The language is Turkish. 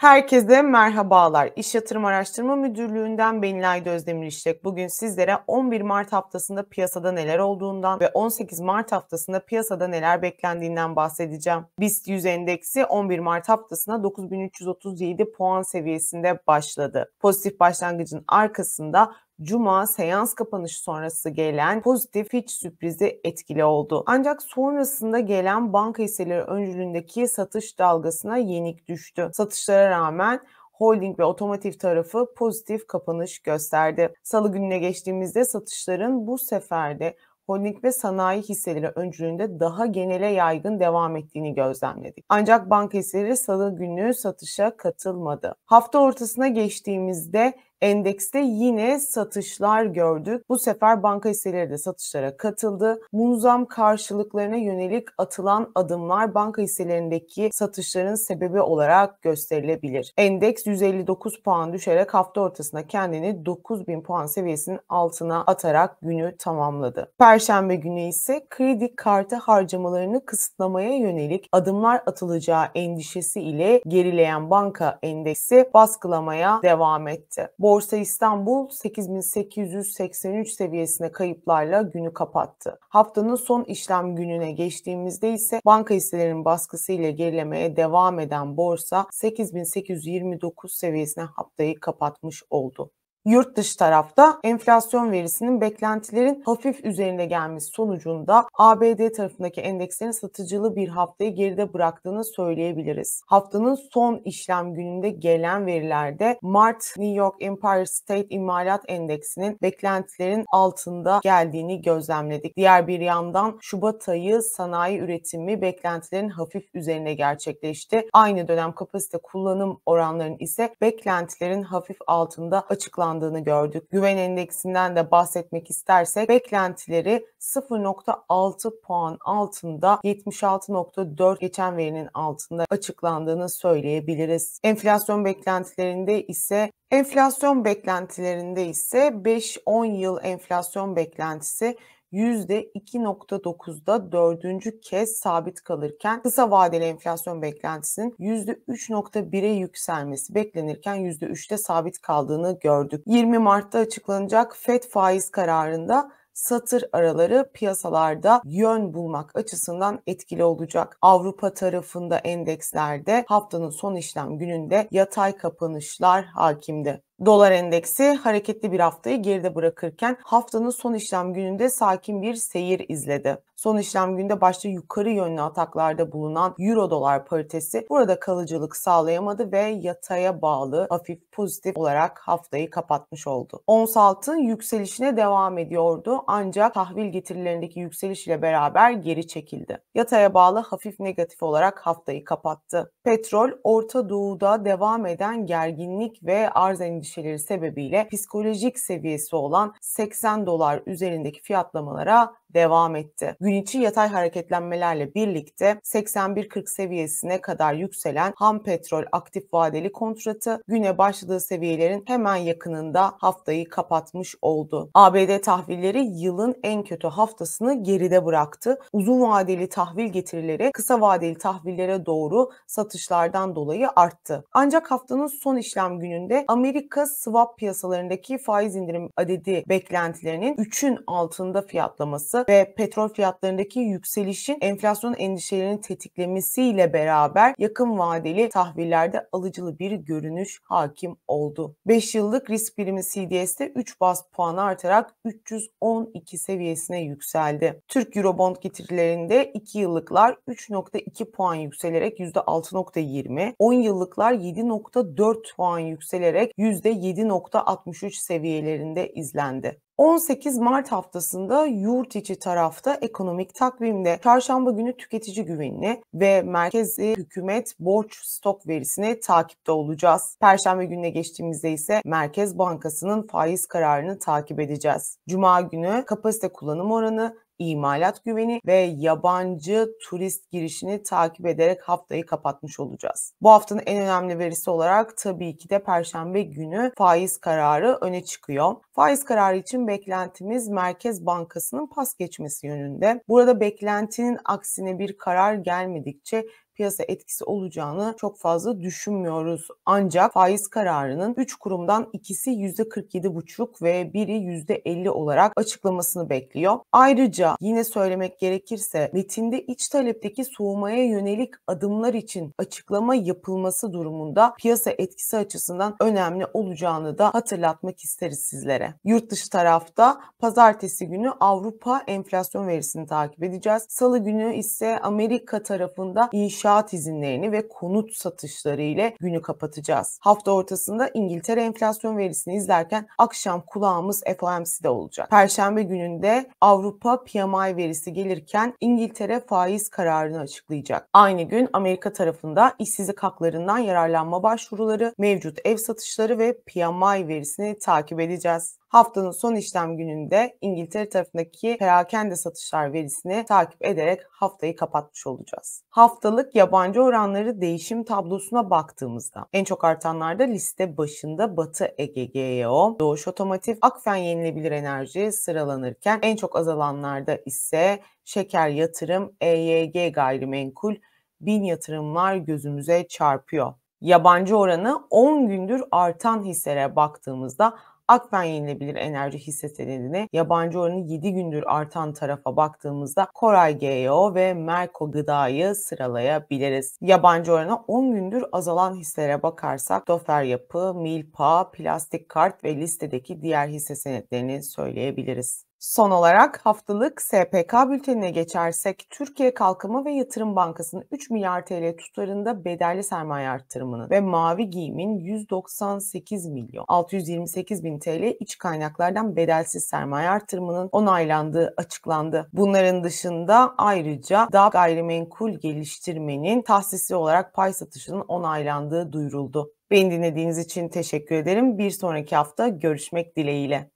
Herkese merhabalar. İş Yatırım Araştırma Müdürlüğü'nden ben İlay Özdemir İşlek. Bugün sizlere 11 Mart haftasında piyasada neler olduğundan ve 18 Mart haftasında piyasada neler beklendiğinden bahsedeceğim. BIST 100 endeksi 11 Mart haftasına 9337 puan seviyesinde başladı. Pozitif başlangıcın arkasında Cuma seans kapanışı sonrası gelen pozitif hiç sürprizi etkili oldu. Ancak sonrasında gelen banka hisseleri öncülüğündeki satış dalgasına yenik düştü. Satışlara rağmen holding ve otomotiv tarafı pozitif kapanış gösterdi. Salı gününe geçtiğimizde satışların bu seferde holding ve sanayi hisseleri öncülüğünde daha genele yaygın devam ettiğini gözlemledik. Ancak banka hisseleri salı günü satışa katılmadı. Hafta ortasına geçtiğimizde Endekste yine satışlar gördük. Bu sefer banka hisseleri de satışlara katıldı. Munzam karşılıklarına yönelik atılan adımlar banka hisselerindeki satışların sebebi olarak gösterilebilir. Endeks 159 puan düşerek hafta ortasında kendini 9000 puan seviyesinin altına atarak günü tamamladı. Perşembe günü ise kredi kartı harcamalarını kısıtlamaya yönelik adımlar atılacağı endişesi ile gerileyen banka endeksi baskılamaya devam etti. Bu Borsa İstanbul 8883 seviyesine kayıplarla günü kapattı. Haftanın son işlem gününe geçtiğimizde ise banka hisselerinin baskısıyla ile gerilemeye devam eden borsa 8829 seviyesine haftayı kapatmış oldu. Yurt dışı tarafta enflasyon verisinin beklentilerin hafif üzerine gelmesi sonucunda ABD tarafındaki endekslerin satıcılı bir haftayı geride bıraktığını söyleyebiliriz. Haftanın son işlem gününde gelen verilerde Mart New York Empire State İmalat Endeksinin beklentilerin altında geldiğini gözlemledik. Diğer bir yandan Şubat ayı sanayi üretimi beklentilerin hafif üzerine gerçekleşti. Aynı dönem kapasite kullanım oranlarının ise beklentilerin hafif altında açıklandı hızlandığını gördük. Güven endeksinden de bahsetmek istersek beklentileri 0.6 puan altında 76.4 geçen verinin altında açıklandığını söyleyebiliriz. Enflasyon beklentilerinde ise enflasyon beklentilerinde ise 5-10 yıl enflasyon beklentisi %2.9'da dördüncü kez sabit kalırken kısa vadeli enflasyon beklentisinin %3.1'e yükselmesi beklenirken %3'te sabit kaldığını gördük. 20 Mart'ta açıklanacak FED faiz kararında satır araları piyasalarda yön bulmak açısından etkili olacak. Avrupa tarafında endekslerde haftanın son işlem gününde yatay kapanışlar hakimdi. Dolar endeksi hareketli bir haftayı geride bırakırken haftanın son işlem gününde sakin bir seyir izledi. Son işlem günde başta yukarı yönlü ataklarda bulunan euro dolar paritesi burada kalıcılık sağlayamadı ve yataya bağlı hafif pozitif olarak haftayı kapatmış oldu. Ons altın yükselişine devam ediyordu ancak tahvil getirilerindeki yükseliş ile beraber geri çekildi. Yataya bağlı hafif negatif olarak haftayı kapattı. Petrol Orta Doğu'da devam eden gerginlik ve arz endişesi endişeleri sebebiyle psikolojik seviyesi olan 80 dolar üzerindeki fiyatlamalara devam etti. Gün içi yatay hareketlenmelerle birlikte 81.40 seviyesine kadar yükselen ham petrol aktif vadeli kontratı güne başladığı seviyelerin hemen yakınında haftayı kapatmış oldu. ABD tahvilleri yılın en kötü haftasını geride bıraktı. Uzun vadeli tahvil getirileri kısa vadeli tahvillere doğru satışlardan dolayı arttı. Ancak haftanın son işlem gününde Amerika swap piyasalarındaki faiz indirim adedi beklentilerinin 3'ün altında fiyatlaması fiyatı ve petrol fiyatlarındaki yükselişin enflasyon endişelerini tetiklemesiyle beraber yakın vadeli tahvillerde alıcılı bir görünüş hakim oldu. 5 yıllık risk primi CDS'de 3 bas puanı artarak 312 seviyesine yükseldi. Türk Eurobond getirilerinde 2 yıllıklar 3.2 puan yükselerek %6.20, 10 yıllıklar 7.4 puan yükselerek %7.63 seviyelerinde izlendi. 18 Mart haftasında yurt içi tarafta ekonomik takvimde çarşamba günü tüketici güvenini ve merkezi hükümet borç stok verisini takipte olacağız. Perşembe gününe geçtiğimizde ise Merkez Bankası'nın faiz kararını takip edeceğiz. Cuma günü kapasite kullanım oranı imalat güveni ve yabancı turist girişini takip ederek haftayı kapatmış olacağız. Bu haftanın en önemli verisi olarak tabii ki de perşembe günü faiz kararı öne çıkıyor. Faiz kararı için beklentimiz Merkez Bankası'nın pas geçmesi yönünde. Burada beklentinin aksine bir karar gelmedikçe piyasa etkisi olacağını çok fazla düşünmüyoruz. Ancak faiz kararının 3 kurumdan ikisi %47,5 ve biri %50 olarak açıklamasını bekliyor. Ayrıca yine söylemek gerekirse metinde iç talepteki soğumaya yönelik adımlar için açıklama yapılması durumunda piyasa etkisi açısından önemli olacağını da hatırlatmak isteriz sizlere. Yurt dışı tarafta pazartesi günü Avrupa enflasyon verisini takip edeceğiz. Salı günü ise Amerika tarafında inşaat saat izinlerini ve konut satışları ile günü kapatacağız. Hafta ortasında İngiltere enflasyon verisini izlerken akşam kulağımız FOMC'de olacak. Perşembe gününde Avrupa PMI verisi gelirken İngiltere faiz kararını açıklayacak. Aynı gün Amerika tarafında işsizlik haklarından yararlanma başvuruları, mevcut ev satışları ve PMI verisini takip edeceğiz haftanın son işlem gününde İngiltere tarafındaki perakende satışlar verisini takip ederek haftayı kapatmış olacağız. Haftalık yabancı oranları değişim tablosuna baktığımızda en çok artanlarda liste başında Batı Ege e Doğuş Otomotiv, Akfen Yenilebilir Enerji sıralanırken en çok azalanlarda ise şeker yatırım, EYG gayrimenkul, bin yatırımlar gözümüze çarpıyor. Yabancı oranı 10 gündür artan hisselere baktığımızda Akbank yenilebilir enerji hisse senedine yabancı oranı 7 gündür artan tarafa baktığımızda Koray GEO ve Merko Gıda'yı sıralayabiliriz. Yabancı orana 10 gündür azalan hisselere bakarsak Dofer Yapı, Milpa, Plastik Kart ve listedeki diğer hisse senetlerini söyleyebiliriz. Son olarak haftalık SPK bültenine geçersek Türkiye Kalkınma ve Yatırım Bankası'nın 3 milyar TL tutarında bedelli sermaye artırımını ve mavi giyimin 198 milyon 628 bin TL iç kaynaklardan bedelsiz sermaye artırımının onaylandığı açıklandı. Bunların dışında ayrıca DAP gayrimenkul geliştirmenin tahsisi olarak pay satışının onaylandığı duyuruldu. Beni dinlediğiniz için teşekkür ederim. Bir sonraki hafta görüşmek dileğiyle.